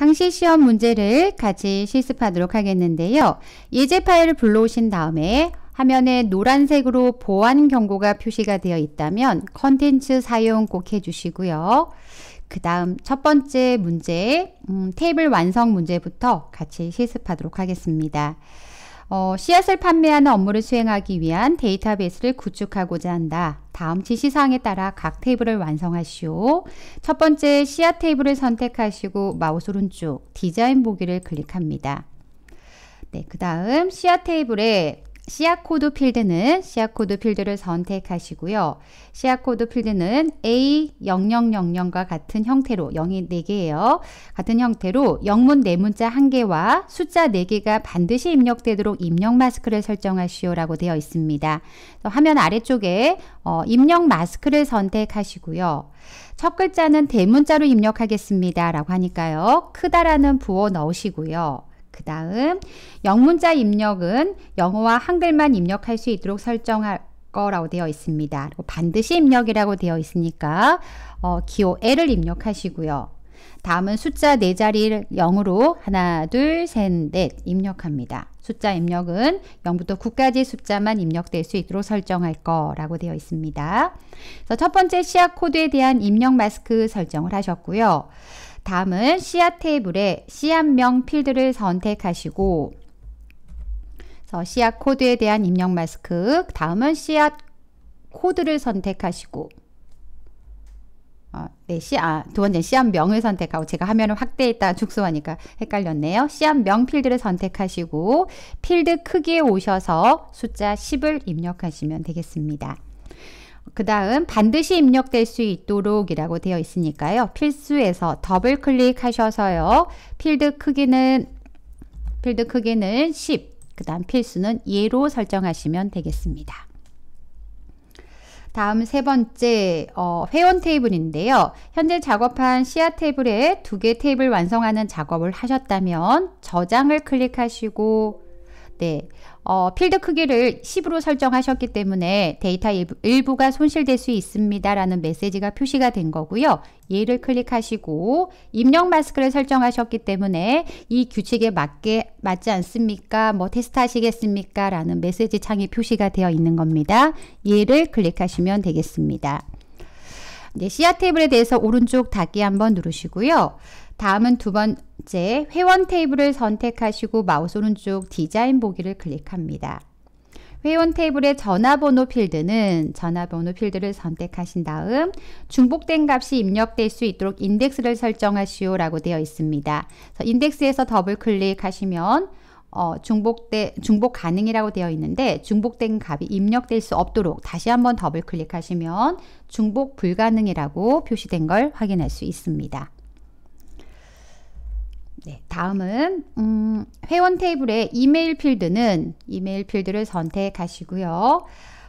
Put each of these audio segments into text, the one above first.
상시 시험 문제를 같이 실습하도록 하겠는데요. 예제 파일을 불러오신 다음에 화면에 노란색으로 보안 경고가 표시가 되어 있다면 컨텐츠 사용 꼭 해주시고요. 그 다음 첫 번째 문제, 음, 테이블 완성 문제부터 같이 실습하도록 하겠습니다. 어, 씨앗을 판매하는 업무를 수행하기 위한 데이터베이스를 구축하고자 한다. 다음 지시사항에 따라 각 테이블을 완성하시오. 첫 번째 씨앗 테이블을 선택하시고 마우스 오른쪽 디자인 보기를 클릭합니다. 네, 그 다음 씨앗 테이블에 시야 코드 필드는 시야 코드 필드를 선택하시고요. 시야 코드 필드는 A0000과 같은 형태로 0이 4개예요. 같은 형태로 영문 4문자 1개와 숫자 4개가 반드시 입력되도록 입력 마스크를 설정하시오라고 되어 있습니다. 화면 아래쪽에 어, 입력 마스크를 선택하시고요. 첫 글자는 대문자로 입력하겠습니다. 라고 하니까요. 크다라는 부호 넣으시고요. 그 다음 영문자 입력은 영어와 한글만 입력할 수 있도록 설정할 거라고 되어 있습니다. 그리고 반드시 입력이라고 되어 있으니까 어, 기호 L을 입력하시고요. 다음은 숫자 네 자리를 0으로 하나, 둘, 셋, 넷 입력합니다. 숫자 입력은 0부터 9까지 숫자만 입력될 수 있도록 설정할 거라고 되어 있습니다. 그래서 첫 번째 시약 코드에 대한 입력 마스크 설정을 하셨고요. 다음은 씨앗 테이블에 씨앗명 필드를 선택하시고 씨앗 코드에 대한 입력 마스크 다음은 씨앗 코드를 선택하시고 어, 네, 씨, 아, 두 번째 씨앗명을 선택하고 제가 화면을 확대했다 축소하니까 헷갈렸네요. 씨앗명 필드를 선택하시고 필드 크기에 오셔서 숫자 10을 입력하시면 되겠습니다. 그 다음 반드시 입력될 수 있도록이라고 되어 있으니까요. 필수에서 더블 클릭하셔서요. 필드 크기는 필드 크기는 10, 그 다음 필수는 예로 설정하시면 되겠습니다. 다음 세 번째 어, 회원 테이블인데요. 현재 작업한 시야 테이블에 두 개 테이블 완성하는 작업을 하셨다면 저장을 클릭하시고 네 어, 필드 크기를 10으로 설정하셨기 때문에 데이터 일부, 가 손실될 수 있습니다라는 메시지가 표시가 된 거고요. 얘를 클릭하시고 입력 마스크를 설정하셨기 때문에 이 규칙에 맞게 맞지 않습니까? 뭐 테스트 하시겠습니까? 라는 메시지 창이 표시가 되어 있는 겁니다. 얘를 클릭하시면 되겠습니다. 이제 시야 테이블에 대해서 오른쪽 닫기 한번 누르시고요. 다음은 두 번째 회원 테이블을 선택하시고 마우스 오른쪽 디자인 보기를 클릭합니다. 회원 테이블의 전화번호 필드는 전화번호 필드를 선택하신 다음 중복된 값이 입력될 수 있도록 인덱스를 설정하시오 라고 되어 있습니다. 인덱스에서 더블 클릭하시면 어, 중복대, 중복 가능이라고 되어 있는데 중복된 값이 입력될 수 없도록 다시 한번 더블 클릭하시면 중복 불가능이라고 표시된 걸 확인할 수 있습니다. 네, 다음은 음, 회원 테이블의 이메일 필드는 이메일 필드를 선택하시고요.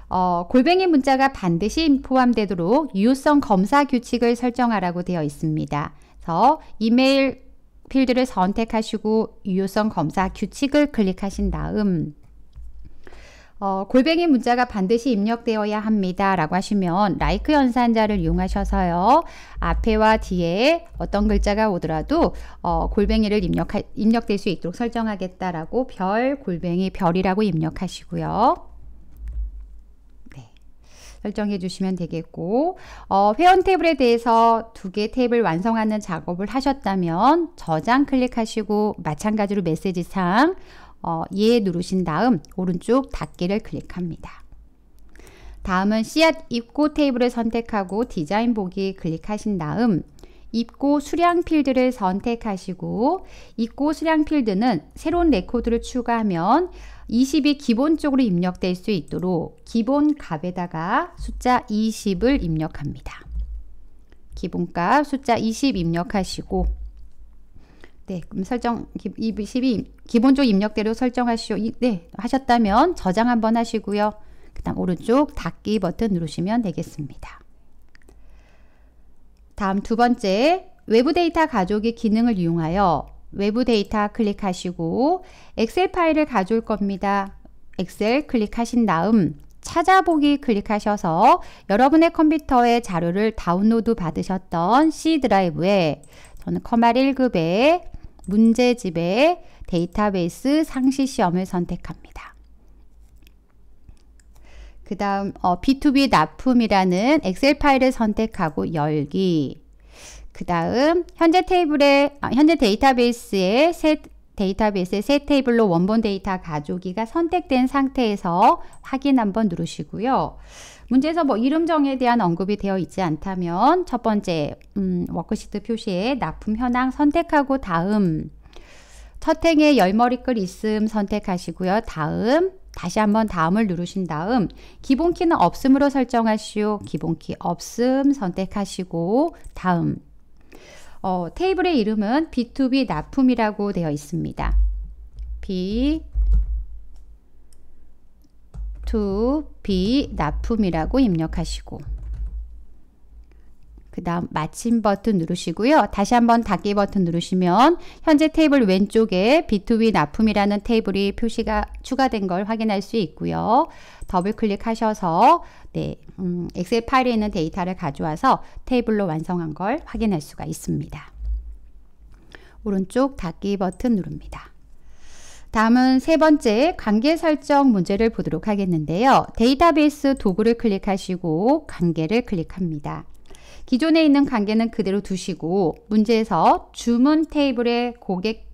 어, 골뱅이 문자가 반드시 포함되도록 유효성 검사 규칙을 설정하라고 되어 있습니다. 그래서 이메일 필드를 선택하시고 유효성 검사 규칙을 클릭하신 다음 어, 골뱅이 문자가 반드시 입력되어야 합니다. 라고 하시면 라이크 연산자를 이용하셔서요. 앞에와 뒤에 어떤 글자가 오더라도 어, 골뱅이를 입력 입력될 수 있도록 설정하겠다라고 별, 골뱅이, 별이라고 입력하시고요. 네. 설정해 주시면 되겠고 어, 회원 탭에 대해서 두개 탭을 완성하는 작업을 하셨다면 저장 클릭하시고 마찬가지로 메시지상 어, 예 누르신 다음 오른쪽 닫기를 클릭합니다. 다음은 씨앗 입고 테이블을 선택하고 디자인 보기 클릭하신 다음 입고 수량 필드를 선택하시고 입고 수량 필드는 새로운 레코드를 추가하면 20이 기본적으로 입력될 수 있도록 기본 값에다가 숫자 20을 입력합니다. 기본값 숫자 20 입력하시고 네, 그럼 설정 22 기본적 입력대로 설정하시오. 네, 하셨다면 저장 한번 하시고요. 그다음 오른쪽 닫기 버튼 누르시면 되겠습니다. 다음 두 번째 외부 데이터 가족오기능을 이용하여 외부 데이터 클릭하시고 엑셀 파일을 가져올 겁니다. 엑셀 클릭하신 다음 찾아보기 클릭하셔서 여러분의 컴퓨터에 자료를 다운로드 받으셨던 C 드라이브에 저는 커말 1급에 문제집의 데이터베이스 상시 시험을 선택합니다. 그 다음 어, B2B 납품이라는 엑셀 파일을 선택하고 열기 그 다음 현재 테이블에 아, 현재 데이터베이스의 새 데이터베이스의 새 테이블로 원본 데이터 가져오기가 선택된 상태에서 확인 한번 누르시고요. 문제에서 뭐 이름정에 대한 언급이 되어 있지 않다면 첫 번째 음, 워크시트 표시에 납품 현황 선택하고 다음 첫 행에 열머리글 있음 선택하시고요. 다음 다시 한번 다음을 누르신 다음 기본키는 없음으로 설정하시오. 기본키 없음 선택하시고 다음 어, 테이블의 이름은 B2B 납품이라고 되어 있습니다. B to be 납품이라고 입력하시고 그 다음 마침 버튼 누르시고요. 다시 한번 닫기 버튼 누르시면 현재 테이블 왼쪽에 B2B 납품이라는 테이블이 표시가 추가된 걸 확인할 수 있고요. 더블 클릭하셔서 네, 음, 엑셀 파일에 있는 데이터를 가져와서 테이블로 완성한 걸 확인할 수가 있습니다. 오른쪽 닫기 버튼 누릅니다. 다음은 세 번째 관계 설정 문제를 보도록 하겠는데요. 데이터베이스 도구를 클릭하시고 관계를 클릭합니다. 기존에 있는 관계는 그대로 두시고 문제에서 주문 테이블의 고객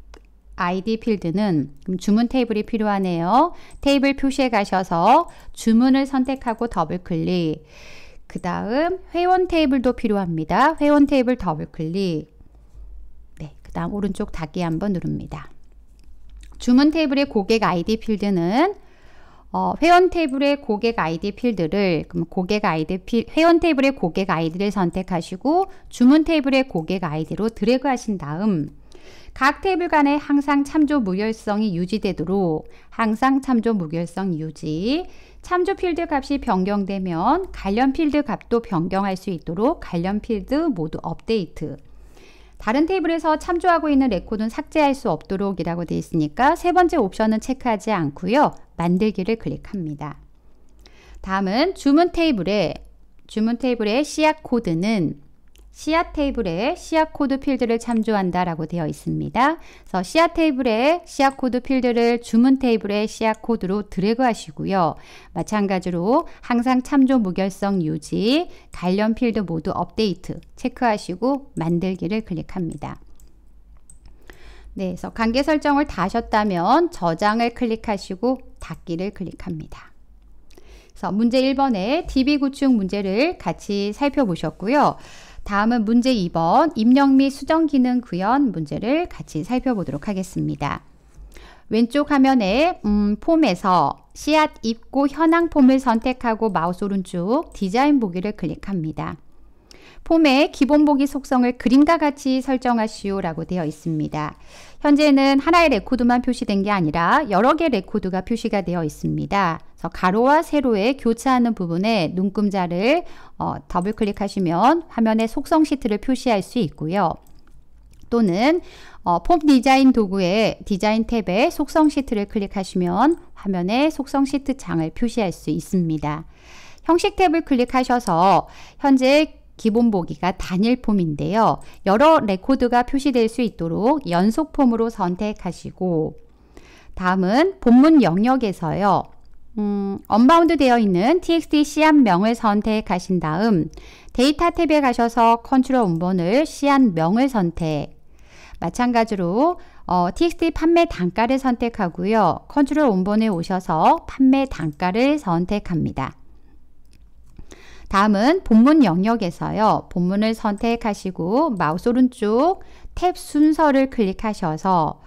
아이디 필드는 주문 테이블이 필요하네요. 테이블 표시에 가셔서 주문을 선택하고 더블 클릭 그 다음 회원 테이블도 필요합니다. 회원 테이블 더블 클릭 네, 그 다음 오른쪽 닫기 한번 누릅니다. 주문 테이블의 고객 아이디 필드는 어, 회원 테이블의 고객 아이디 필드를 그럼 고객 아이디 필 회원 테이블의 고객 아이디를 선택하시고 주문 테이블의 고객 아이디로 드래그 하신 다음 각 테이블 간에 항상 참조 무결성이 유지되도록 항상 참조 무결성 유지 참조 필드 값이 변경되면 관련 필드 값도 변경할 수 있도록 관련 필드 모두 업데이트 다른 테이블에서 참조하고 있는 레코드는 삭제할 수 없도록 이라고 되어 있으니까 세 번째 옵션은 체크하지 않고요. 만들기를 클릭합니다. 다음은 주문 테이블에 주문 테이블의 씨앗 코드는 씨앗 테이블에 씨앗 코드 필드를 참조한다 라고 되어 있습니다. 그래서 씨앗 테이블에 씨앗 코드 필드를 주문 테이블에 씨앗 코드로 드래그 하시고요. 마찬가지로 항상 참조 무결성 유지, 관련 필드 모두 업데이트 체크하시고 만들기를 클릭합니다. 네, 그래서 관계 설정을 다 하셨다면 저장을 클릭하시고 닫기를 클릭합니다. 그래서 문제 1번의 DB 구축 문제를 같이 살펴보셨고요. 다음은 문제 2번 입력 및 수정 기능 구현 문제를 같이 살펴보도록 하겠습니다. 왼쪽 화면에 음, 폼에서 씨앗 입고 현황 폼을 선택하고 마우스 오른쪽 디자인 보기를 클릭합니다. 폼의 기본 보기 속성을 그림과 같이 설정하시오 라고 되어 있습니다. 현재는 하나의 레코드만 표시된 게 아니라 여러 개 레코드가 표시가 되어 있습니다. 그래서 가로와 세로의 교차하는 부분에 눈금자를 어, 더블 클릭하시면 화면에 속성 시트를 표시할 수 있고요. 또는 어, 폼 디자인 도구의 디자인 탭에 속성 시트를 클릭하시면 화면에 속성 시트 창을 표시할 수 있습니다. 형식 탭을 클릭하셔서 현재 기본 보기가 단일 폼인데요. 여러 레코드가 표시될 수 있도록 연속 폼으로 선택하시고 다음은 본문 영역에서요. 음, 언바운드 되어 있는 txt 씨앗명을 선택하신 다음 데이터 탭에 가셔서 컨트롤 음번을 씨앗명을 선택 마찬가지로 어, txt 판매 단가를 선택하고요. 컨트롤 원본에 오셔서 판매 단가를 선택합니다. 다음은 본문 영역에서요. 본문을 선택하시고 마우스 오른쪽 탭 순서를 클릭하셔서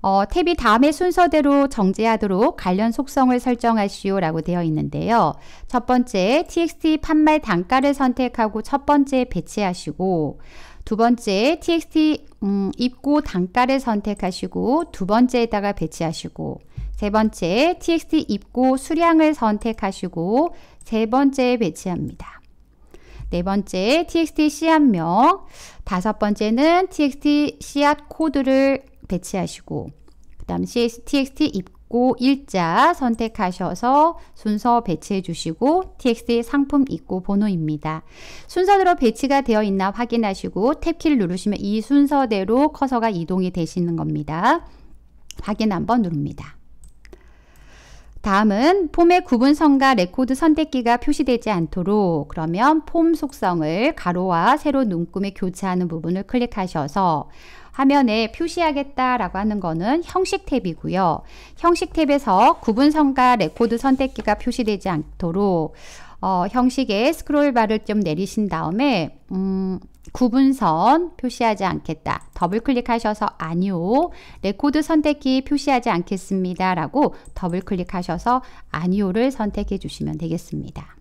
어, 탭이 다음의 순서대로 정지하도록 관련 속성을 설정하시오 라고 되어 있는데요. 첫 번째 txt 판매 단가를 선택하고 첫 번째 배치하시고 두 번째 txt 음, 입고 단가를 선택하시고 두 번째에다가 배치하시고 세 번째 txt 입고 수량을 선택하시고 세 번째에 배치합니다. 네 번째 txt 씨앗명 다섯 번째는 txt 씨앗 코드를 배치하시고 그 다음 txt 입고 일자 선택하셔서 순서 배치해 주시고 txt 상품 입고 번호입니다. 순서대로 배치가 되어 있나 확인하시고 탭키를 누르시면 이 순서대로 커서가 이동이 되시는 겁니다. 확인 한번 누릅니다. 다음은 폼의 구분선과 레코드 선택기가 표시되지 않도록 그러면 폼 속성을 가로와 세로 눈금에 교체하는 부분을 클릭하셔서 화면에 표시하겠다라고 하는 거는 형식 탭이고요. 형식 탭에서 구분선과 레코드 선택기가 표시되지 않도록 어, 형식의 스크롤바를 좀 내리신 다음에 음, 구분선 표시하지 않겠다. 더블 클릭하셔서 아니요. 레코드 선택기 표시하지 않겠습니다. 라고 더블 클릭하셔서 아니요를 선택해 주시면 되겠습니다.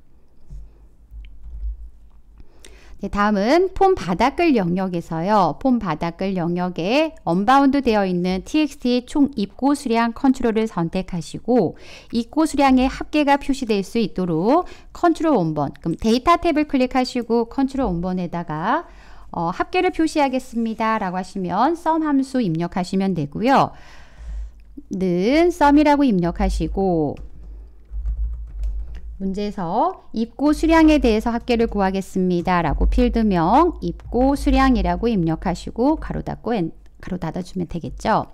네, 다음은 폼바닥글 영역에서요. 폼바닥글 영역에 언바운드 되어 있는 txt 총 입고 수량 컨트롤을 선택하시고 입고 수량의 합계가 표시될 수 있도록 컨트롤 원번 그럼 데이터 탭을 클릭하시고 컨트롤 원번에다가 어, 합계를 표시하겠습니다. 라고 하시면 썸 함수 입력하시면 되고요. 는 썸이라고 입력하시고 문제에서 입고 수량에 대해서 합계를 구하겠습니다. 라고 필드명 입고 수량이라고 입력하시고 가로 닫고 엔, 가로 닫아주면 되겠죠.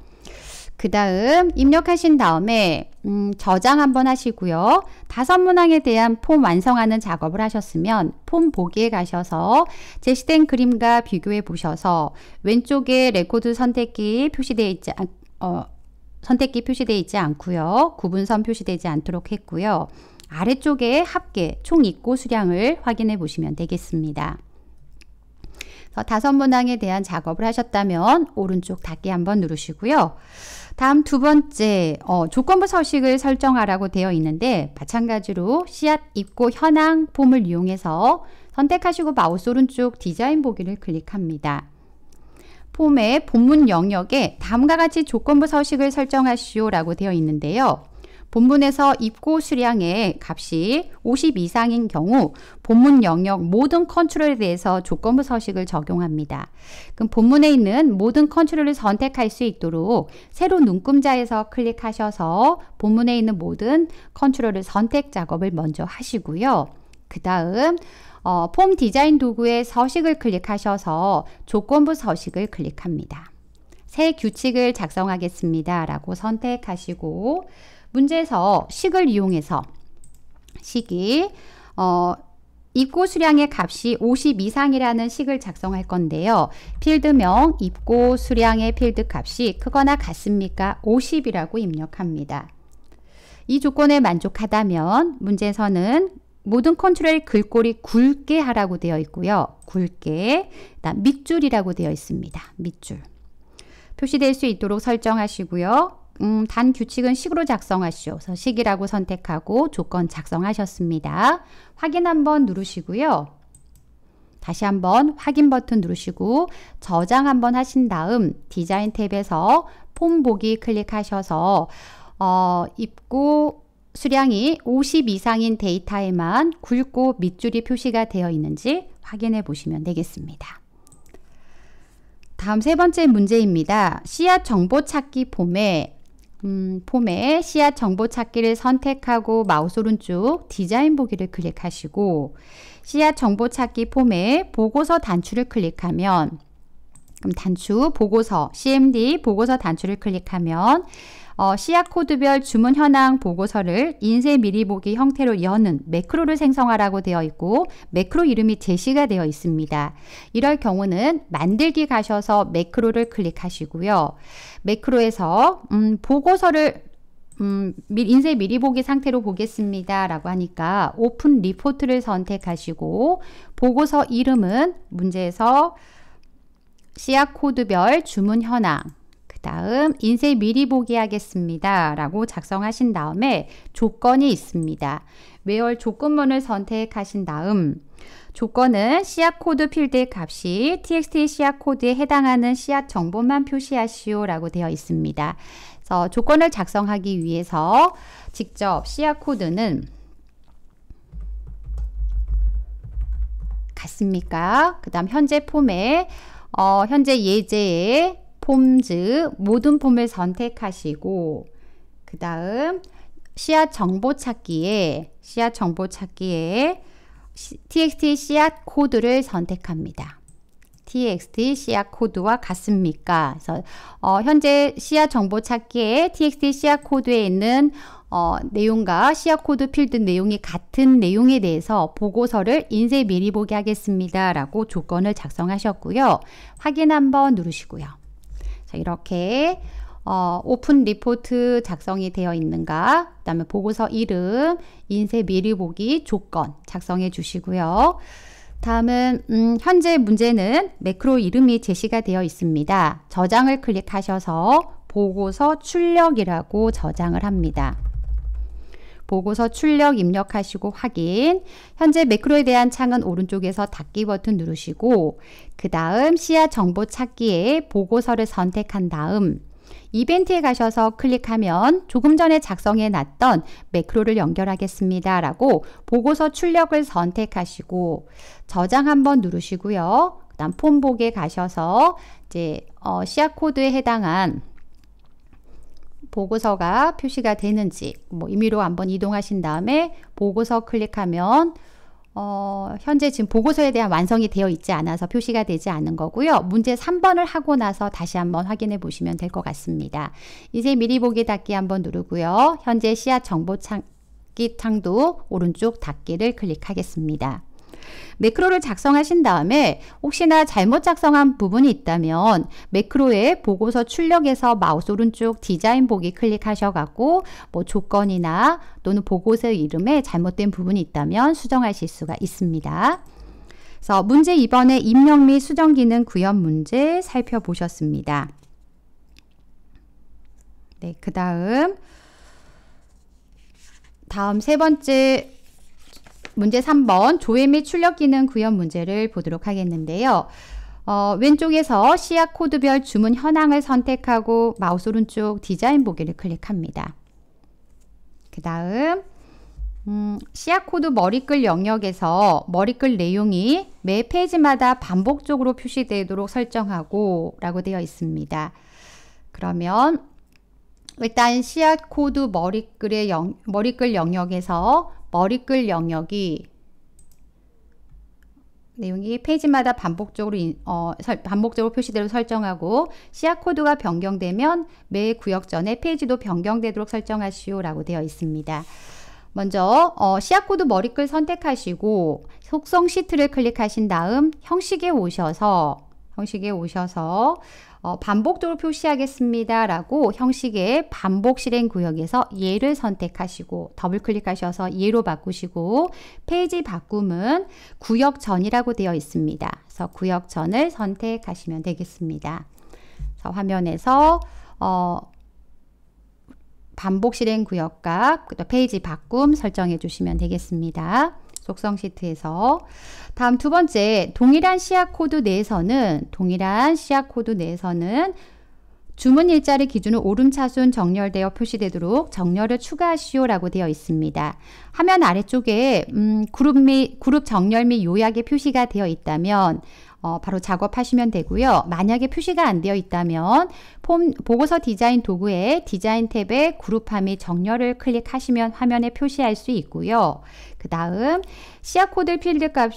그 다음 입력하신 다음에 음, 저장 한번 하시고요. 다섯 문항에 대한 폼 완성하는 작업을 하셨으면 폼 보기에 가셔서 제시된 그림과 비교해 보셔서 왼쪽에 레코드 선택이 표시되어 있지 않, 어, 선택기 표시되어 있지 않고요. 구분선 표시되지 않도록 했고요. 아래쪽에 합계 총 입고 수량을 확인해 보시면 되겠습니다. 다섯 문항에 대한 작업을 하셨다면 오른쪽 닫기 한번 누르시고요. 다음 두 번째 어, 조건부 서식을 설정하라고 되어 있는데 마찬가지로 씨앗 입고 현황 폼을 이용해서 선택하시고 마우스 오른쪽 디자인 보기를 클릭합니다. 폼의 본문 영역에 다음과 같이 조건부 서식을 설정하시오 라고 되어 있는데요. 본문에서 입고 수량의 값이 50 이상인 경우 본문 영역 모든 컨트롤에 대해서 조건부 서식을 적용합니다. 그럼 본문에 있는 모든 컨트롤을 선택할 수 있도록 세로 눈금자에서 클릭하셔서 본문에 있는 모든 컨트롤을 선택 작업을 먼저 하시고요. 그 다음 어, 폼 디자인 도구의 서식을 클릭하셔서 조건부 서식을 클릭합니다. 새 규칙을 작성하겠습니다. 라고 선택하시고 문제에서 식을 이용해서 식이 어, 입고 수량의 값이 50 이상이라는 식을 작성할 건데요. 필드명 입고 수량의 필드 값이 크거나 같습니까? 50이라고 입력합니다. 이 조건에 만족하다면 문제에서는 모든 컨트롤 글꼴이 굵게 하라고 되어 있고요. 굵게 밑줄이라고 되어 있습니다. 밑줄. 표시될 수 있도록 설정하시고요. 음, 단 규칙은 식으로 작성하시오. 그래서 식이라고 선택하고 조건 작성하셨습니다. 확인 한번 누르시고요. 다시 한번 확인 버튼 누르시고 저장 한번 하신 다음 디자인 탭에서 폼 보기 클릭하셔서 어, 입고 수량이 50 이상인 데이터에만 굵고 밑줄이 표시가 되어 있는지 확인해 보시면 되겠습니다. 다음 세 번째 문제입니다. 씨앗 정보 찾기 폼에 음, 폼에 씨앗 정보 찾기를 선택하고 마우스 오른쪽 디자인 보기를 클릭하시고 씨앗 정보 찾기 폼에 보고서 단추를 클릭하면 그럼 단추 보고서 CMD 보고서 단추를 클릭하면 어, 시약 코드별 주문 현황 보고서를 인쇄 미리 보기 형태로 여는 매크로를 생성하라고 되어 있고 매크로 이름이 제시가 되어 있습니다. 이럴 경우는 만들기 가셔서 매크로를 클릭하시고요. 매크로에서 음, 보고서를 음, 인쇄 미리 보기 상태로 보겠습니다. 라고 하니까 오픈 리포트를 선택하시고 보고서 이름은 문제에서 시약 코드별 주문 현황 다음 인쇄 미리 보기 하겠습니다. 라고 작성하신 다음에 조건이 있습니다. 매월 조건문을 선택하신 다음 조건은 씨앗 코드 필드의 값이 txt 씨앗 코드에 해당하는 씨앗 정보만 표시하시오 라고 되어 있습니다. 그래서 조건을 작성하기 위해서 직접 씨앗 코드는 같습니까? 그 다음 현재 폼에 어, 현재 예제에 폼즈 모든 폼을 선택하시고 그 다음 씨앗 정보 찾기에 씨앗 정보 찾기에 txt 씨앗 코드를 선택합니다. txt 씨앗 코드와 같습니까? 그래서 어, 현재 씨앗 정보 찾기에 txt 씨앗 코드에 있는 어, 내용과 씨앗 코드 필드 내용이 같은 내용에 대해서 보고서를 인쇄 미리 보기 하겠습니다. 라고 조건을 작성하셨고요. 확인 한번 누르시고요. 자, 이렇게 어, 오픈 리포트 작성이 되어 있는가 그 다음에 보고서 이름 인쇄 미리 보기 조건 작성해 주시고요 다음은 음, 현재 문제는 매크로 이름이 제시가 되어 있습니다 저장을 클릭하셔서 보고서 출력이라고 저장을 합니다 보고서 출력 입력하시고 확인. 현재 매크로에 대한 창은 오른쪽에서 닫기 버튼 누르시고 그 다음 시야 정보 찾기에 보고서를 선택한 다음 이벤트에 가셔서 클릭하면 조금 전에 작성해 놨던 매크로를 연결하겠습니다. 라고 보고서 출력을 선택하시고 저장 한번 누르시고요. 그 다음 폼복에 가셔서 이제 어, 시야 코드에 해당한 보고서가 표시가 되는지 뭐 임의로 한번 이동하신 다음에 보고서 클릭하면 어, 현재 지금 보고서에 대한 완성이 되어 있지 않아서 표시가 되지 않는 거고요. 문제 3번을 하고 나서 다시 한번 확인해 보시면 될 것 같습니다. 이제 미리 보기 닫기 한번 누르고요. 현재 씨앗 정보 창기 창도 오른쪽 닫기를 클릭하겠습니다. 매크로를 작성하신 다음에 혹시나 잘못 작성한 부분이 있다면 매크로에 보고서 출력에서 마우스 오른쪽 디자인 보기 클릭하셔갖고 뭐 조건이나 또는 보고서 이름에 잘못된 부분이 있다면 수정하실 수가 있습니다. 그래서 문제 2번에 입력 및 수정 기능 구현 문제 살펴보셨습니다. 네, 그 다음 다음 세 번째 문제 3번 조회 및 출력 기능 구현 문제를 보도록 하겠는데요. 어, 왼쪽에서 시약 코드별 주문 현황을 선택하고 마우스 오른쪽 디자인 보기를 클릭합니다. 그 다음 음, 시약 코드 머리글 영역에서 머리글 내용이 매 페이지마다 반복적으로 표시되도록 설정하고 라고 되어 있습니다. 그러면 일단 시약 코드 머리글의 영, 머리글 영역에서 머리글 영역이 내용이 페이지마다 반복적으로 어, 반복적으로 표시대로 설정하고 시야 코드가 변경되면 매 구역 전에 페이지도 변경되도록 설정하시오라고 되어 있습니다. 먼저 어, 시야 코드 머리글 선택하시고 속성 시트를 클릭하신 다음 형식에 오셔서 형식에 오셔서 어, 반복적으로 표시하겠습니다. 라고 형식의 반복 실행 구역에서 예를 선택하시고 더블 클릭하셔서 예로 바꾸시고 페이지 바꿈은 구역 전이라고 되어 있습니다. 그래서 구역 전을 선택하시면 되겠습니다. 그래서 화면에서 어, 반복 실행 구역과 페이지 바꿈 설정해 주시면 되겠습니다. 속성 시트에서. 다음 두 번째, 동일한 시약 코드 내에서는, 동일한 시약 코드 내에서는 주문 일자를 기준으로 오름차순 정렬되어 표시되도록 정렬을 추가하시오 라고 되어 있습니다. 화면 아래쪽에 음, 그룹 및 그룹 정렬 및 요약의 표시가 되어 있다면 어, 바로 작업하시면 되고요. 만약에 표시가 안 되어 있다면 폼, 보고서 디자인 도구에 디자인 탭에 그룹화 및 정렬을 클릭하시면 화면에 표시할 수 있고요. 그 다음 시야코드 필드 값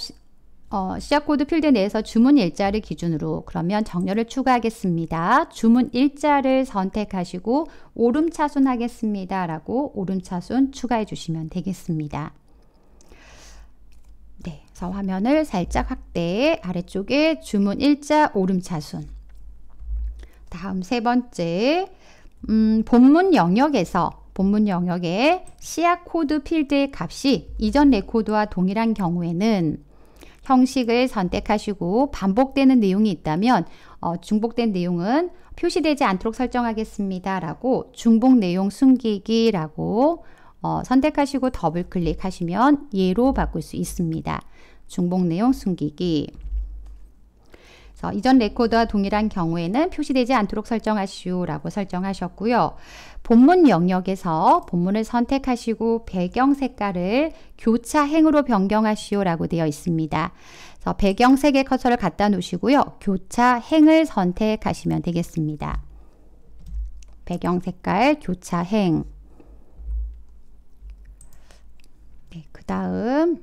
어, 시작코드 필드 내에서 주문 일자를 기준으로 그러면 정렬을 추가하겠습니다. 주문 일자를 선택하시고 오름차순 하겠습니다. 라고 오름차순 추가해 주시면 되겠습니다. 그래서 화면을 살짝 확대해 아래쪽에 주문 일자 오름차순 다음 세 번째 음, 본문 영역에서 본문 영역의 시약 코드 필드의 값이 이전 레코드와 동일한 경우에는 형식을 선택하시고 반복되는 내용이 있다면 어, 중복된 내용은 표시되지 않도록 설정하겠습니다. 라고 중복 내용 숨기기 라고 어, 선택하시고 더블 클릭하시면 예로 바꿀 수 있습니다. 중복 내용 숨기기. 이전 레코드와 동일한 경우에는 표시되지 않도록 설정하시오라고 설정하셨고요. 본문 영역에서 본문을 선택하시고 배경 색깔을 교차행으로 변경하시오라고 되어 있습니다. 그래서 배경색의 커서를 갖다 놓으시고요. 교차행을 선택하시면 되겠습니다. 배경 색깔 교차행 네, 그 다음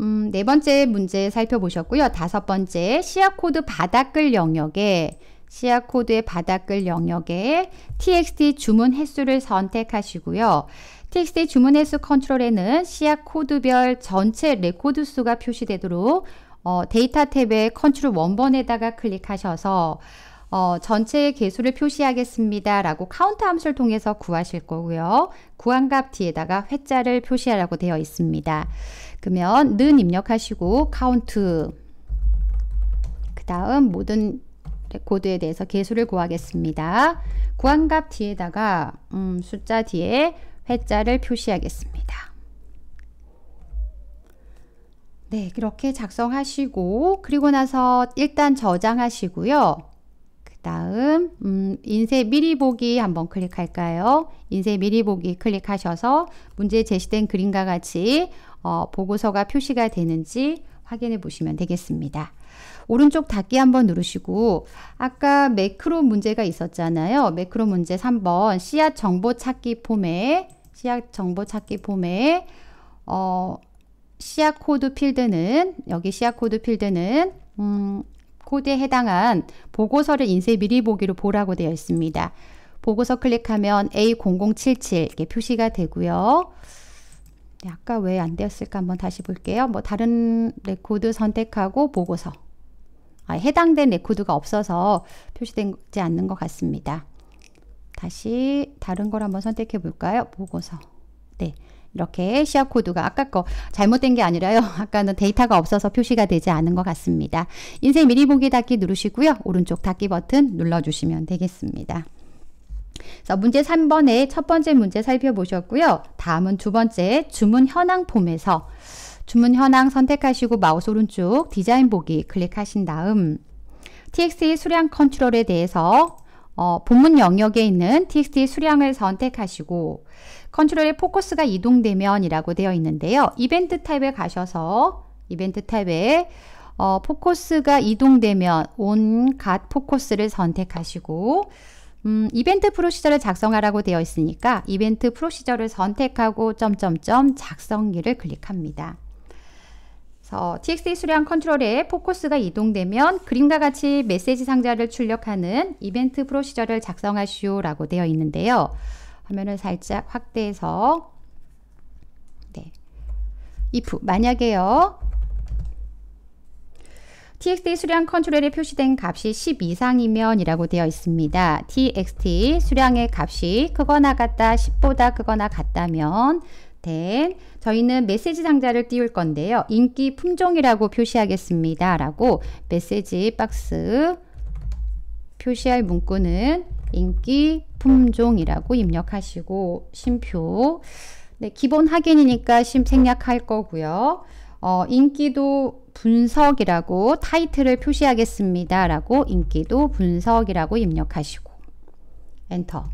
음, 네 번째 문제 살펴보셨고요. 다섯 번째 시약 코드 바닥글 영역에 시약 코드의 바닥글 영역에 txt 주문 횟수를 선택하시고요. txt 주문 횟수 컨트롤에는 시약 코드별 전체 레코드 수가 표시되도록 어, 데이터 탭의 컨트롤 원번에다가 클릭하셔서 어, 전체의 개수를 표시하겠습니다. 라고 카운트 함수를 통해서 구하실 거고요. 구한값 뒤에다가 회자를 표시하라고 되어 있습니다. 그러면 는 입력하시고 카운트 그 다음 모든 코드에 대해서 개수를 구하겠습니다. 구한 값 뒤에다가 음, 숫자 뒤에 회자를 표시하겠습니다. 네, 그렇게 작성하시고 그리고 나서 일단 저장하시고요. 그 다음 음, 인쇄 미리 보기 한번 클릭할까요? 인쇄 미리 보기 클릭하셔서 문제 제시된 그림과 같이 어, 보고서가 표시가 되는지 확인해 보시면 되겠습니다. 오른쪽 닫기 한번 누르시고 아까 매크로 문제가 있었잖아요. 매크로 문제 3번 씨앗 정보 찾기 폼에 씨앗 정보 찾기 폼에 어, 씨앗 코드 필드는 여기 씨앗 코드 필드는 음, 코드에 해당한 보고서를 인쇄 미리 보기로 보라고 되어 있습니다. 보고서 클릭하면 A0077 이렇게 표시가 되고요. 네, 아까 왜 안 되었을까 한번 다시 볼게요. 뭐 다른 레코드 선택하고 보고서 아, 해당된 레코드가 없어서 표시되지 않는 것 같습니다. 다시 다른 걸 한번 선택해 볼까요? 보고서 네. 이렇게 시합 코드가 아까 거 잘못된 게 아니라요. 아까는 데이터가 없어서 표시가 되지 않은 것 같습니다. 인생 미리 보기 닫기 누르시고요. 오른쪽 닫기 버튼 눌러주시면 되겠습니다. 자, 문제 3번의 첫 번째 문제 살펴보셨고요. 다음은 두 번째 주문 현황 폼에서 주문 현황 선택하시고 마우스 오른쪽 디자인 보기 클릭하신 다음 TXT 수량 컨트롤에 대해서 어, 본문 영역에 있는 TXT 수량을 선택하시고 컨트롤의 포커스가 이동되면 이라고 되어 있는데요. 이벤트 탭에 가셔서 이벤트 탭에 어, 포커스가 이동되면 온갖 포커스를 선택하시고 음, 이벤트 프로시저를 작성하라고 되어 있으니까 이벤트 프로시저를 선택하고 점점점 작성기를 클릭합니다. 그래서 TXT 수량 컨트롤에 포커스가 이동되면 그림과 같이 메시지 상자를 출력하는 이벤트 프로시저를 작성하시오 라고 되어 있는데요. 화면을 살짝 확대해서 네. if 만약에요. TXT 수량 컨트롤에 표시된 값이 10 이상이면 이라고 되어 있습니다. TXT 수량의 값이 크거나 같다 10보다 크거나 같다면 된 저희는 메시지 상자를 띄울 건데요. 인기 품종이라고 표시하겠습니다. 라고 메시지 박스 표시할 문구는 인기 품종이라고 입력하시고 심표 네, 기본 확인이니까 심 생략할 거고요. 어, 인기도 분석이라고 타이틀을 표시하겠습니다. 라고 인기도 분석이라고 입력하시고 엔터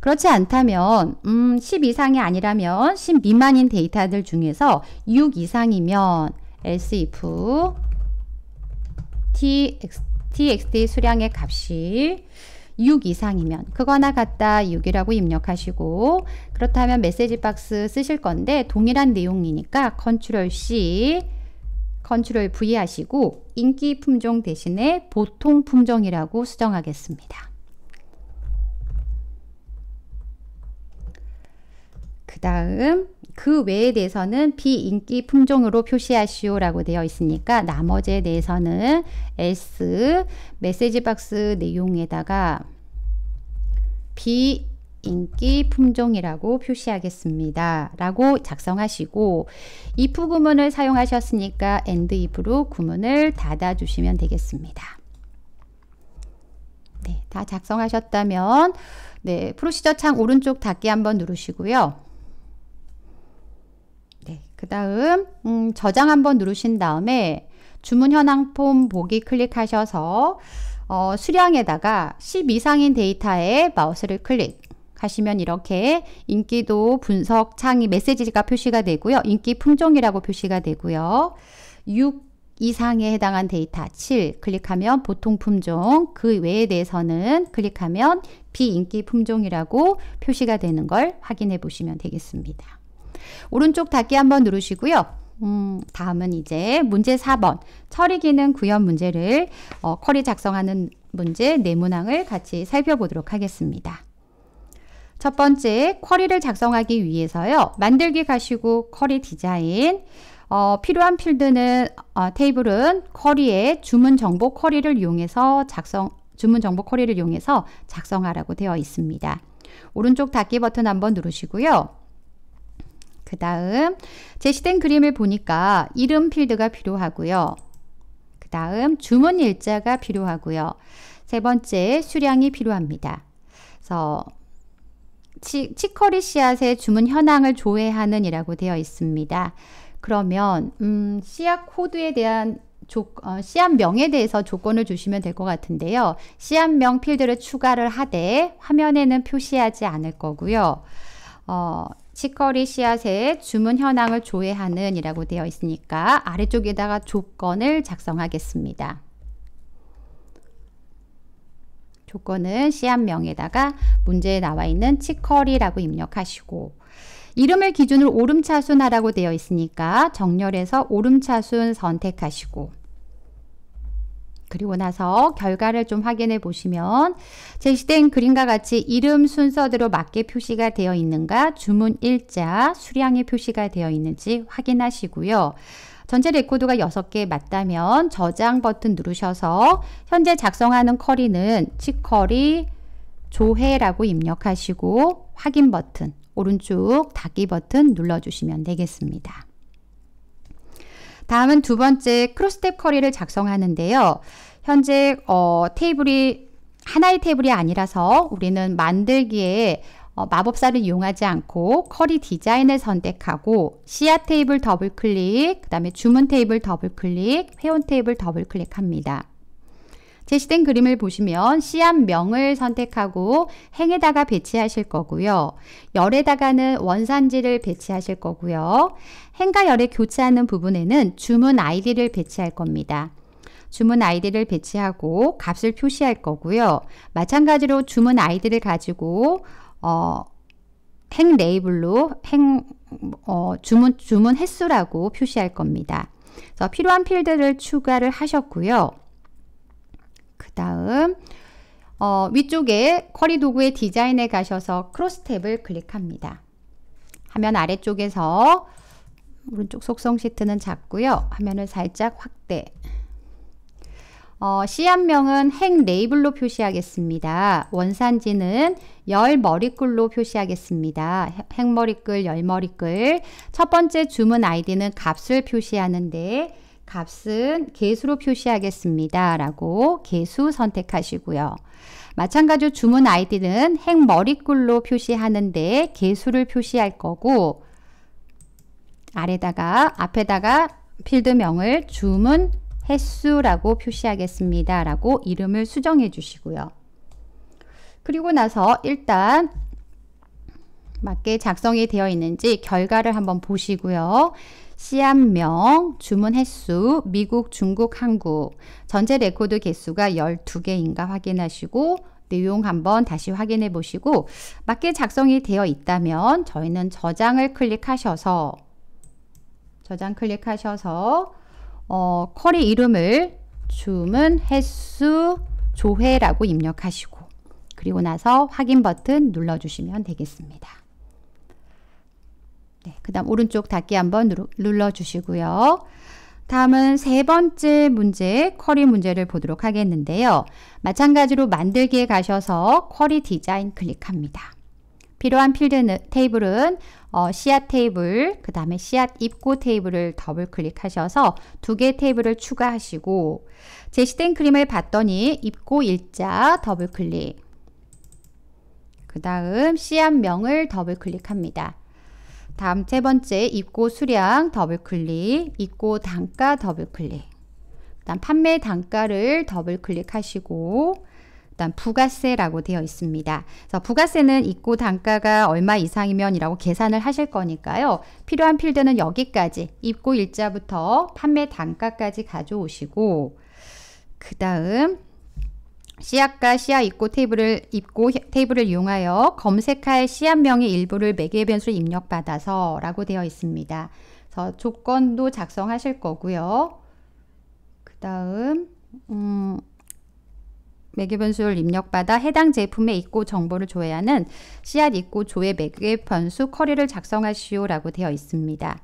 그렇지 않다면 음, 10 이상이 아니라면 10 미만인 데이터들 중에서 6 이상이면 else if txt, x t 수량의 값이 6 이상이면 그거나 같다 6이라고 입력하시고 그렇다면 메시지 박스 쓰실 건데 동일한 내용이니까 컨트롤 C 컨트롤 V 하시고 인기 품종 대신에 보통 품종이라고 수정하겠습니다. 그 다음 그 외에 대해서는 비인기 품종으로 표시하시오 라고 되어 있으니까 나머지에 대해서는 S 메시지 박스 내용에다가 비 인기 품종이라고 표시하겠습니다. 라고 작성하시고 if 구문을 사용하셨으니까 and if로 구문을 닫아 주시면 되겠습니다. 네, 다 작성하셨다면 네, 프로시저 창 오른쪽 닫기 한번 누르시고요. 네, 그 다음 음, 저장 한번 누르신 다음에 주문 현황 폼 보기 클릭하셔서 어, 수량에다가 10 이상인 데이터에 마우스를 클릭 가시면 이렇게 인기도 분석 창이 메시지가 표시가 되고요. 인기 품종이라고 표시가 되고요. 6 이상에 해당한 데이터 7 클릭하면 보통 품종 그 외에 대해서는 클릭하면 비인기 품종이라고 표시가 되는 걸 확인해 보시면 되겠습니다. 오른쪽 닫기 한번 누르시고요. 음, 다음은 이제 문제 4번 처리 기능 구현 문제를 어, 쿼리 작성하는 문제 네문항을 같이 살펴보도록 하겠습니다. 첫 번째, 쿼리를 작성하기 위해서요. 만들기 가시고 쿼리 디자인, 어, 필요한 필드는 어, 테이블은 쿼리에 주문 정보 쿼리를 이용해서 작성 주문 정보 쿼리를 이용해서 작성하라고 되어 있습니다. 오른쪽 닫기 버튼 한번 누르시고요. 그 다음 제시된 그림을 보니까 이름 필드가 필요하고요. 그 다음 주문 일자가 필요하고요. 세 번째 수량이 필요합니다. 그래서 치, 커리 씨앗의 주문 현황을 조회하는 이라고 되어 있습니다. 그러면 음, 씨앗 코드에 대한 조, 어, 씨앗명에 대해서 조건을 주시면 될 것 같은데요. 씨앗명 필드를 추가를 하되 화면에는 표시하지 않을 거고요. 어, 치커리 씨앗의 주문 현황을 조회하는 이라고 되어 있으니까 아래쪽에다가 조건을 작성하겠습니다. 조건은 씨앗명에다가 문제에 나와 있는 치커리라고 입력하시고 이름을 기준으로 오름차순하라고 되어 있으니까 정렬에서 오름차순 선택하시고 그리고 나서 결과를 좀 확인해 보시면 제시된 그림과 같이 이름 순서대로 맞게 표시가 되어 있는가 주문 일자 수량이 표시가 되어 있는지 확인하시고요. 전체 레코드가 6개 맞다면 저장 버튼 누르셔서 현재 작성하는 쿼리는 치쿼리 조회라고 입력하시고 확인 버튼 오른쪽 닫기 버튼 눌러주시면 되겠습니다. 다음은 두 번째 크로스탭 쿼리를 작성하는데요. 현재 어, 테이블이 하나의 테이블이 아니라서 우리는 만들기에 어, 마법사를 이용하지 않고 커리 디자인을 선택하고 씨앗 테이블 더블 클릭, 그 다음에 주문 테이블 더블 클릭, 회원 테이블 더블 클릭합니다. 제시된 그림을 보시면 씨앗명을 선택하고 행에다가 배치하실 거고요. 열에다가는 원산지를 배치하실 거고요. 행과 열에 교체하는 부분에는 주문 아이디를 배치할 겁니다. 주문 아이디를 배치하고 값을 표시할 거고요. 마찬가지로 주문 아이디를 가지고 어, 행 레이블로 행 어, 주문 주문 횟수라고 표시할 겁니다. 그래서 필요한 필드를 추가를 하셨고요. 그 다음 어, 위쪽에 쿼리 도구의 디자인에 가셔서 크로스 탭을 클릭합니다. 화면 아래쪽에서 오른쪽 속성 시트는 작고요 화면을 살짝 확대 어, 씨앗명은 행 레이블로 표시하겠습니다. 원산지는 열 머리글로 표시하겠습니다. 행머리글, 열 머리글. 첫 번째 주문 아이디는 값을 표시하는데 값은 개수로 표시하겠습니다. 라고 개수 선택하시고요. 마찬가지로 주문 아이디는 행 머리글로 표시하는데 개수를 표시할 거고 아래다가 앞에다가 필드명을 주문 횟수라고 표시하겠습니다. 라고 이름을 수정해 주시고요. 그리고 나서 일단 맞게 작성이 되어 있는지 결과를 한번 보시고요. 시앗명 주문 횟수, 미국, 중국, 한국, 전체 레코드 개수가 12개인가 확인하시고 내용 한번 다시 확인해 보시고 맞게 작성이 되어 있다면 저희는 저장을 클릭하셔서 저장 클릭하셔서 어, 커리 이름을 주문 횟수 조회라고 입력하시고 그리고 나서 확인 버튼 눌러주시면 되겠습니다. 네, 그 다음 오른쪽 닫기 한번 눌러주시고요. 다음은 세 번째 문제, 쿼리 문제를 보도록 하겠는데요. 마찬가지로 만들기에 가셔서 쿼리 디자인 클릭합니다. 필요한 필드 네, 테이블은 어, 씨앗 테이블, 그 다음에 씨앗 입고 테이블을 더블 클릭하셔서 두 개 테이블을 추가하시고 제시된 그림을 봤더니 입고 일자 더블 클릭 그 다음 씨앗명을 더블 클릭합니다. 다음 세 번째 입고 수량 더블 클릭, 입고 단가 더블 클릭 그 다음 판매 단가를 더블 클릭하시고 일단 부가세라고 되어 있습니다. 그래서 부가세는 입고 단가가 얼마 이상이면이라고 계산을 하실 거니까요. 필요한 필드는 여기까지 입고 일자부터 판매 단가까지 가져오시고 그 다음 씨앗과 씨앗 입고 테이블을 입고 테이블을 이용하여 검색할 씨앗명의 일부를 매개 변수를 입력받아서 라고 되어 있습니다. 그래서 조건도 작성하실 거고요. 그 다음 음, 매개변수를 입력받아 해당 제품의 입고 정보를 조회하는 씨앗 입고 조회 매개변수 커리를 작성하시오라고 되어 있습니다.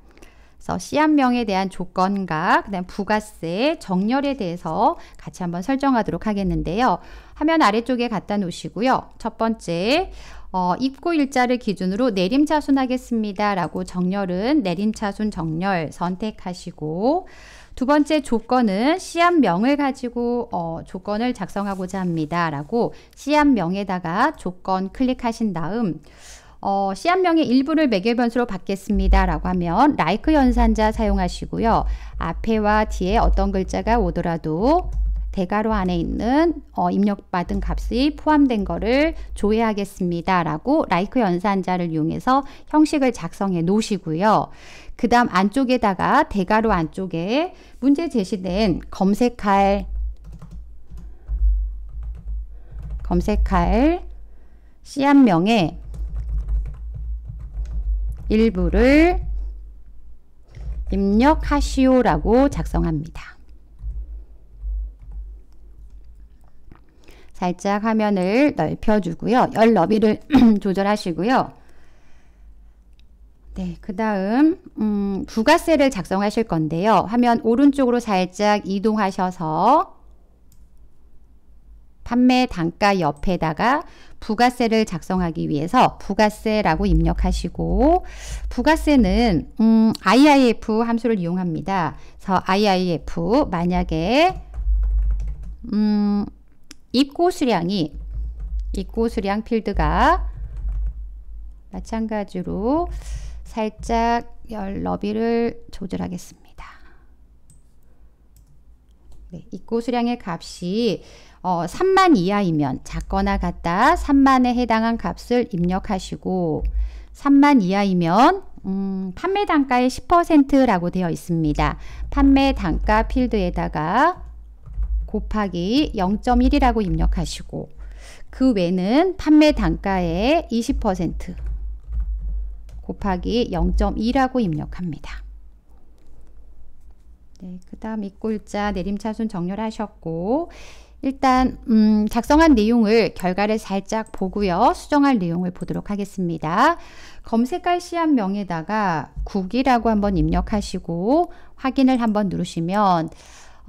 그래서 씨앗명에 대한 조건과 그다음 부가세, 정렬에 대해서 같이 한번 설정하도록 하겠는데요. 화면 아래쪽에 갖다 놓으시고요. 첫 번째, 어, 입고 일자를 기준으로 내림차순 하겠습니다라고 정렬은 내림차순 정렬 선택하시고 두 번째 조건은 시합명을 가지고 어, 조건을 작성하고자 합니다. 라고 시합명에다가 조건 클릭하신 다음 어, 시합명의 일부를 매개 변수로 받겠습니다. 라고 하면 like 연산자 사용하시고요. 앞에와 뒤에 어떤 글자가 오더라도 대괄호 안에 있는 어, 입력받은 값이 포함된 거를 조회하겠습니다. 라고 라이크 연산자를 이용해서 형식을 작성해 놓으시고요. 그 다음 안쪽에다가 대괄호 안쪽에 문제 제시된 검색할 검색할 씨앗명의 일부를 입력하시오라고 작성합니다. 살짝 화면을 넓혀주고요. 열 너비를 조절하시고요. 네, 그 다음 음, 부가세를 작성하실 건데요. 화면 오른쪽으로 살짝 이동하셔서 판매 단가 옆에다가 부가세를 작성하기 위해서 부가세라고 입력하시고 부가세는 음, IIF 함수를 이용합니다. 그래서 IIF 만약에 음, 입고 수량이 입고 수량 필드가 마찬가지로 살짝 열 너비를 조절하겠습니다. 네, 입고 수량의 값이 어, 3만 이하이면 작거나 같다 3만에 해당한 값을 입력하시고 3만 이하이면 음, 판매 단가의 10%라고 되어 있습니다. 판매 단가 필드에다가 곱하기 0.1이라고 입력하시고 그 외는 판매 단가의 20% 곱하기 0.2라고 입력합니다. 네, 그 다음 입골자 내림차순 정렬하셨고 일단 음, 작성한 내용을 결과를 살짝 보고요. 수정할 내용을 보도록 하겠습니다. 검색할 시한명에다가 국이라고 한번 입력하시고 확인을 한번 누르시면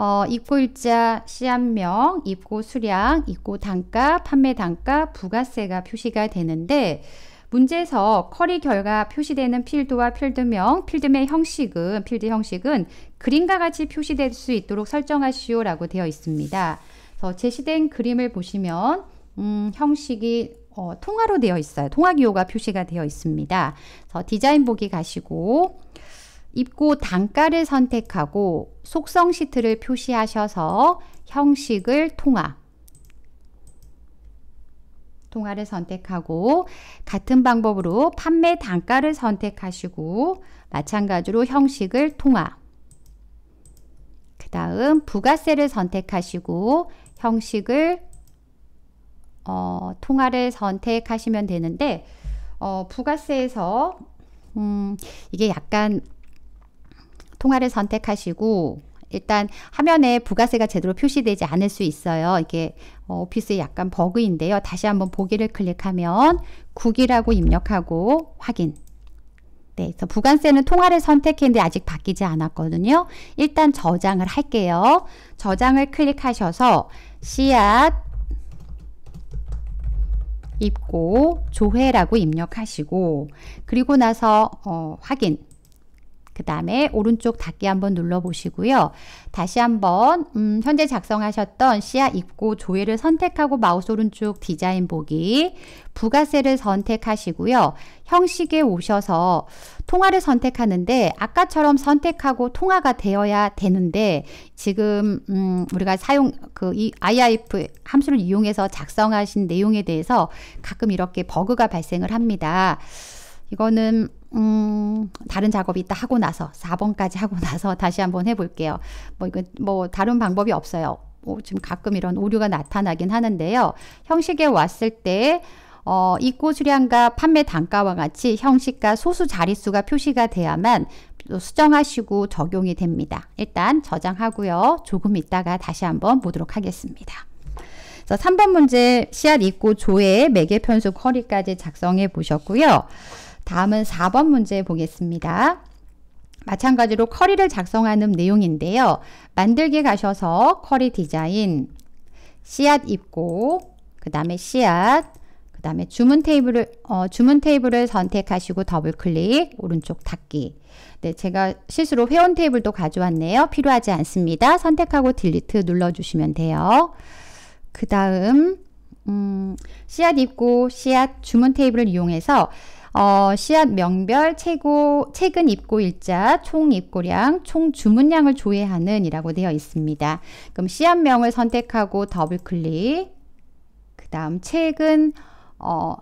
어, 입고일자, 시한명, 입고 수량, 입고 단가, 판매 단가, 부가세가 표시가 되는데 문제에서 커리 결과 표시되는 필드와 필드명, 필드의 형식은 필드 형식은 그림과 같이 표시될 수 있도록 설정하시오라고 되어 있습니다. 그래서 제시된 그림을 보시면 음, 형식이 어, 통화로 되어 있어요. 통화 기호가 표시가 되어 있습니다. 그래서 디자인 보기 가시고 입고 단가를 선택하고 속성 시트를 표시하셔서 형식을 통합 통화를 선택하고 같은 방법으로 판매 단가를 선택하시고 마찬가지로 형식을 통합 그 다음 부가세를 선택하시고 형식을 어, 통화를 선택하시면 되는데 어, 부가세에서 음, 이게 약간 통화를 선택하시고 일단 화면에 부가세가 제대로 표시되지 않을 수 있어요. 이게 어, 오피스의 약간 버그인데요. 다시 한번 보기를 클릭하면 국이라고 입력하고 확인. 네, 그래서 부가세는 통화를 선택했는데 아직 바뀌지 않았거든요. 일단 저장을 할게요. 저장을 클릭하셔서 씨앗 입고 조회라고 입력하시고 그리고 나서 어, 확인 그 다음에 오른쪽 닫기 한번 눌러보시고요. 다시 한번 음, 현재 작성하셨던 시야 입고 조회를 선택하고 마우스 오른쪽 디자인 보기 부가세를 선택하시고요. 형식에 오셔서 통화를 선택하는데 아까처럼 선택하고 통화가 되어야 되는데 지금 음, 우리가 사용 그이 IIF 함수를 이용해서 작성하신 내용에 대해서 가끔 이렇게 버그가 발생을 합니다. 이거는 음, 다른 작업이 있다 하고 나서 4번까지 하고 나서 다시 한번 해볼게요. 뭐 이거 뭐 다른 방법이 없어요. 뭐 지금 가끔 이런 오류가 나타나긴 하는데요. 형식에 왔을 때 어, 입고 수량과 판매 단가와 같이 형식과 소수 자릿수가 표시가 돼야만 수정하시고 적용이 됩니다. 일단 저장하고요. 조금 있다가 다시 한번 보도록 하겠습니다. 3번 문제 씨앗 입고 조의 매개 편수 커리까지 작성해 보셨고요. 다음은 4번 문제 보겠습니다. 마찬가지로 커리를 작성하는 내용인데요. 만들기 가셔서 커리 디자인, 씨앗 입고, 그 다음에 씨앗, 그 다음에 주문 테이블을 어, 주문 테이블을 선택하시고 더블 클릭 오른쪽 닫기 네 제가 실수로 회원 테이블도 가져왔네요 필요하지 않습니다 선택하고 딜리트 눌러주시면 돼요 그 다음 음, 씨앗 입고 씨앗 주문 테이블을 이용해서 어, 씨앗 명별 최고 최근 입고 일자 총 입고량 총 주문량을 조회하는 이라고 되어 있습니다. 그럼 씨앗명을 선택하고 더블 클릭 그 다음 최근 어,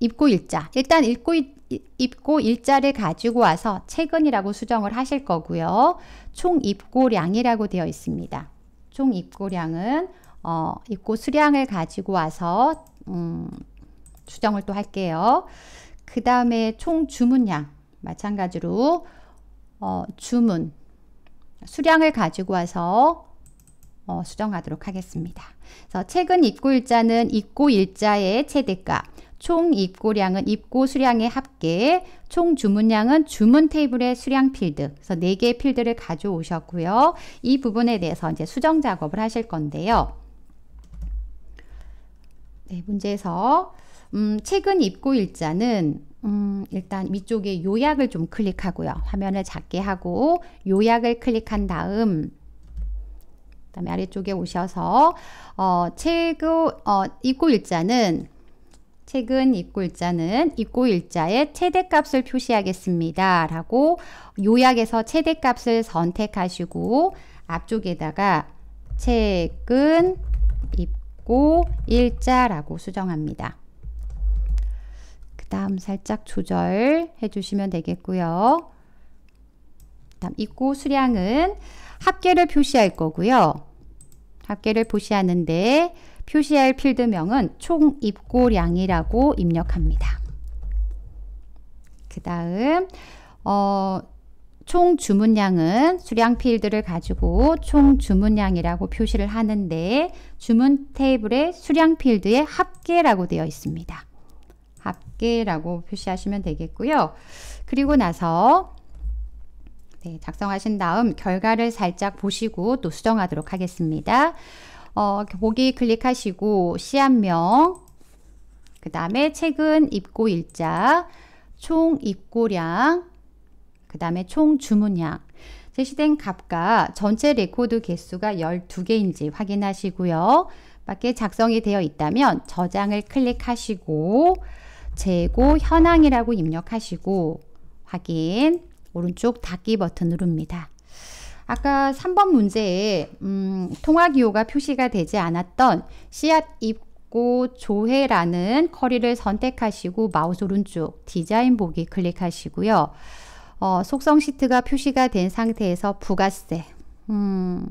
입고 일자 일단 입고 일, 입고 일자를 가지고 와서 최근이라고 수정을 하실 거고요. 총 입고량이라고 되어 있습니다. 총 입고량은 어, 입고 수량을 가지고 와서 음, 수정을 또 할게요. 그 다음에 총 주문량 마찬가지로 어, 주문 수량을 가지고 와서 어, 수정하도록 하겠습니다. 그래서 최근 입고 일자는 입고 일자의 최대값, 총 입고량은 입고 수량의 합계, 총 주문량은 주문 테이블의 수량 필드, 그래서 4개의 필드를 가져오셨고요. 이 부분에 대해서 이제 수정 작업을 하실 건데요. 네, 문제에서 음, 최근 입고 일자는 음, 일단 위쪽에 요약을 좀 클릭하고요. 화면을 작게 하고 요약을 클릭한 다음 그다음에 아래쪽에 오셔서 어, 최고 어, 입고 일자는 최근 입고 일자는 입고 일자의 최대값을 표시하겠습니다. 라고 요약에서 최대값을 선택하시고 앞쪽에다가 최근 입고 일자라고 수정합니다. 땀 살짝 조절해 주시면 되겠고요. 다음 입고 수량은 합계를 표시할 거고요. 합계를 표시하는데 표시할 필드명은 총 입고량이라고 입력합니다. 그 다음 어, 총 주문량은 수량 필드를 가지고 총 주문량이라고 표시를 하는데 주문 테이블에 수량 필드의 합계라고 되어 있습니다. 앞게라고 표시하시면 되겠고요. 그리고 나서 네, 작성하신 다음 결과를 살짝 보시고 또 수정하도록 하겠습니다. 어, 보기 클릭하시고 시한명, 그 다음에 최근 입고 일자, 총 입고량, 그 다음에 총 주문량, 제시된 값과 전체 레코드 개수가 12개인지 확인하시고요. 밖에 작성이 되어 있다면 저장을 클릭하시고 재고 현황이라고 입력하시고 확인 오른쪽 닫기 버튼 누릅니다. 아까 3번 문제에 음, 통화기호가 표시가 되지 않았던 씨앗 입고 조회라는 커리를 선택하시고 마우스 오른쪽 디자인 보기 클릭하시고요. 어, 속성 시트가 표시가 된 상태에서 부가세 음,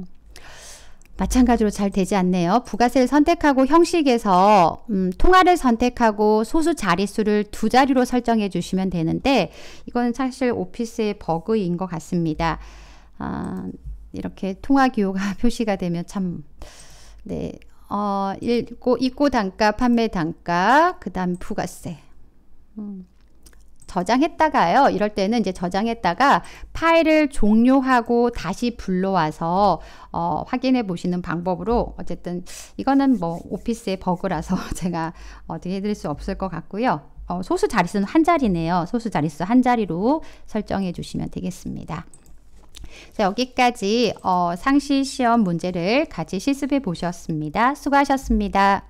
마찬가지로 잘 되지 않네요. 부가세를 선택하고 형식에서 음, 통화를 선택하고 소수 자릿수를 두 자리로 설정해 주시면 되는데 이건 사실 오피스의 버그인 것 같습니다. 아, 이렇게 통화 기호가 표시가 되면 참 네. 어, 읽고 입고 단가, 판매 단가, 그다음 부가세. 음. 저장했다가요. 이럴 때는 이제 저장했다가 파일을 종료하고 다시 불러와서 어, 확인해 보시는 방법으로 어쨌든 이거는 뭐 오피스의 버그라서 제가 어떻게 해드릴 수 없을 것 같고요. 어, 소수 자릿수는 한 자리네요. 소수 자릿수 한 자리로 설정해 주시면 되겠습니다. 자, 여기까지 어, 상시 시험 문제를 같이 실습해 보셨습니다. 수고하셨습니다.